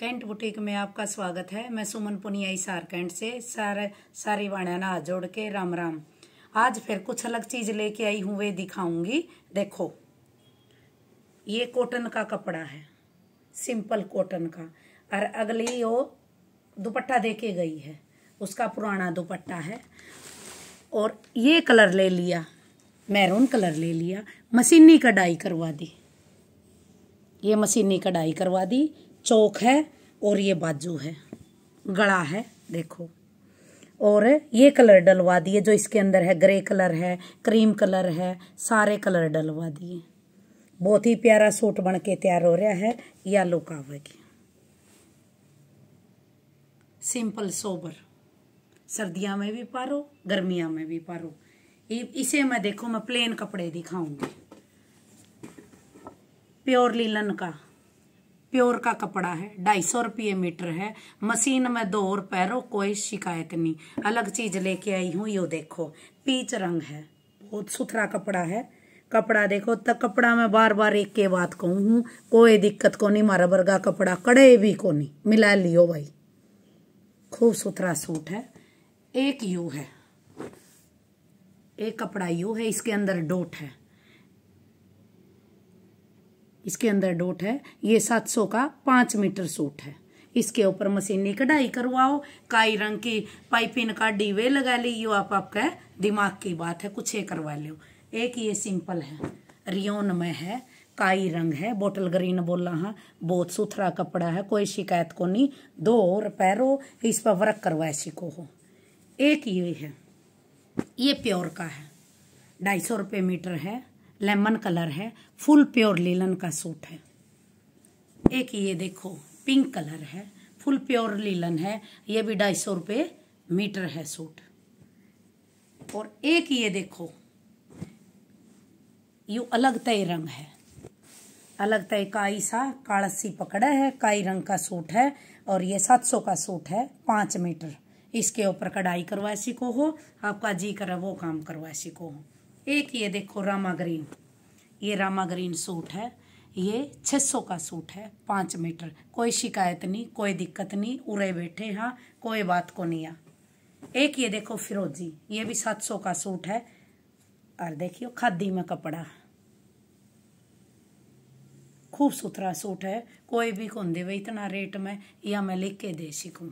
cantt boutique में आपका स्वागत है मैं सुमन पुनियाई सार कैंट से सारे सारी वाणियाना हाथ जोड़ के राम राम आज फिर कुछ अलग चीज लेके आई हूँ वे दिखाऊंगी देखो ये कॉटन का कपड़ा है सिंपल कॉटन का और अगली वो दुपट्टा दे के गई है उसका पुराना दुपट्टा है और ये कलर ले लिया मैरून कलर ले लिया मशीनी कढ़ाई करवा दी ये मशीनी कढ़ाई करवा दी चौक है और ये बाजू है गड़ा है देखो और ये कलर डलवा दिए जो इसके अंदर है ग्रे कलर है क्रीम कलर है सारे कलर डलवा दिए बहुत ही प्यारा सूट बन के तैयार हो रहा है या लुकावेगी सिंपल सोबर सर्दियाँ में भी पारो गर्मियाँ में भी पारो इसे मैं देखो मैं प्लेन कपड़े दिखाऊंगी प्योर लीलन का प्योर का कपड़ा है ढाई सौ रुपये मीटर है मशीन में दो और पैरों कोई शिकायत नहीं अलग चीज लेके आई हूँ यो देखो पीच रंग है बहुत सुथरा कपड़ा है कपड़ा देखो तो कपड़ा मैं बार बार एक के बात कहूँ हूँ कोई दिक्कत को नहीं मारा वर्गा कपड़ा कड़े भी को नहीं मिला लियो भाई खूब सुथरा सूट है एक यू है एक कपड़ा यू है इसके अंदर डोट है इसके अंदर डोट है ये सात सौ का पांच मीटर सूट है इसके ऊपर मशीनी कढ़ाई करवाओ काई रंग की पाइपिंग का डीवे लगा लियो आप आपके दिमाग की बात है कुछ ये करवा लियो एक ये सिंपल है रियोन में है काई रंग है बोटल ग्रीन बोला हाँ बहुत सुथरा कपड़ा है कोई शिकायत को नहीं दो पैरो इस पर वर्क करवाए सीखो हो एक ये है ये प्योर का है ढाई सौ रुपये मीटर है लेमन कलर है फुल प्योर लीलन का सूट है एक ये देखो पिंक कलर है फुल प्योर लीलन है ये भी ढाई सौ रुपये मीटर है सूट और एक ये देखो यू अलग तय रंग है अलग तय काई सा कालसी पकड़ा है काई रंग का सूट है और ये सात सौ का सूट है पाँच मीटर इसके ऊपर कढ़ाई करवा सीखो हो आपका जी करा वो काम करवा सीखो हो एक ये देखो रामा ग्रीन ये रामा ग्रीन सूट है ये 600 का सूट है पाँच मीटर कोई शिकायत नहीं कोई दिक्कत नहीं उड़े बैठे हाँ कोई बात को नहीं आ एक ये देखो फिरोजी ये भी 700 का सूट है और देखियो खादी में कपड़ा खूब सुथरा सूट है कोई भी कौन दे इतना रेट में या मैं लिख के दे हूँ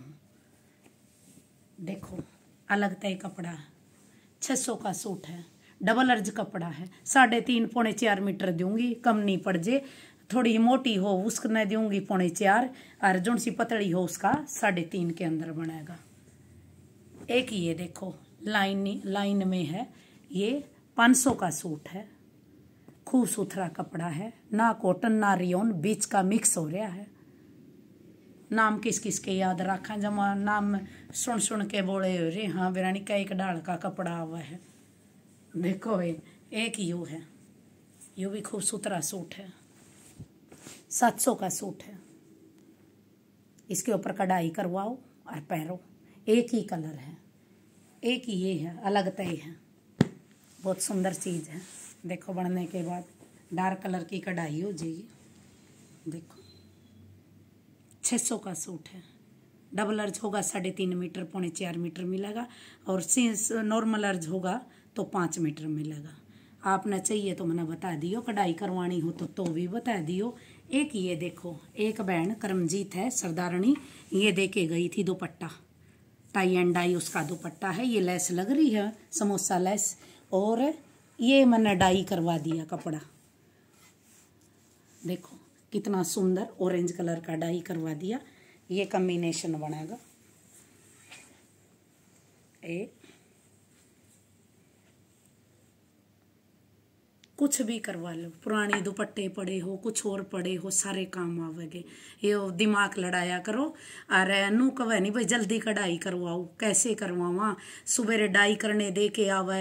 देखो अलग तय कपड़ा 600 का सूट है डबल अर्ज कपड़ा है साढ़े तीन पौने चार मीटर दूंगी कम नहीं पड़ जे थोड़ी मोटी हो उसने दूंगी पौने चार और जो सी पतली हो उसका साढ़े तीन के अंदर बनाएगा एक ये देखो लाइन लाइन में है ये पाँच सौ का सूट है खूब सुथरा कपड़ा है ना कॉटन ना रियोन बीच का मिक्स हो रहा है नाम किस किस के याद रखा जमा नाम सुन सुन के बोले हो रे हाँ बिरानी का एक डाल का कपड़ा हुआ है देखो भाई एक यू है यू भी खूबसूतरा सूट है सात सौ का सूट है इसके ऊपर कढ़ाई करवाओ और पहनो एक ही कलर है एक ही ये है अलग तय है बहुत सुंदर चीज़ है देखो बढ़ने के बाद डार्क कलर की कढ़ाई हो जाएगी देखो छ सौ का सूट है डबल अर्ज होगा साढ़े तीन मीटर पौने चार मीटर मिलेगा और नॉर्मल अर्ज होगा तो पाँच मीटर मिलेगा आपने चाहिए तो मैंने बता दियो कढ़ाई करवानी हो तो तो भी बता दियो एक ये देखो एक बहन करमजीत है सरदारणी ये दे के गई थी दुपट्टा टाई एंड डाई उसका दुपट्टा है ये लेस लग रही है समोसा लेस और ये मैंने डाई करवा दिया कपड़ा देखो कितना सुंदर ऑरेंज कलर का डाई करवा दिया ये कम्बिनेशन बनेगा ए कुछ भी करवा लो पुराने दुपट्टे पड़े हो कुछ और पड़े हो सारे काम आवेगे ये दिमाग लड़ाया करो अरे नू कवे नहीं भाई जल्दी कढ़ाई करवाओ कैसे करवावा सुबेरे डाई करने दे के आवे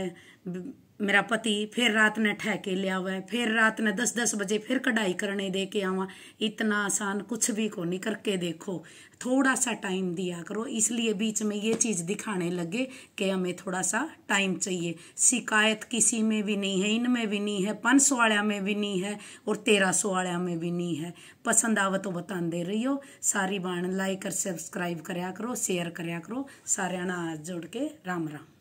मेरा पति फिर रात ने ठहके लिया हुआ है फिर रात ने दस दस बजे फिर कढ़ाई करने दे के आवा इतना आसान कुछ भी को नहीं करके देखो थोड़ा सा टाइम दिया करो इसलिए बीच में ये चीज़ दिखाने लगे कि हमें थोड़ा सा टाइम चाहिए शिकायत किसी में भी नहीं है इनमें भी नहीं है पाँच सौ वाले में भी नहीं है और तेरह सौ वाले में भी नहीं है पसंद आव तो बता दे रही हो सारी बाण लाइक और सब्सक्राइब कराया करो शेयर कराया करो सारे आज जोड़ के राम राम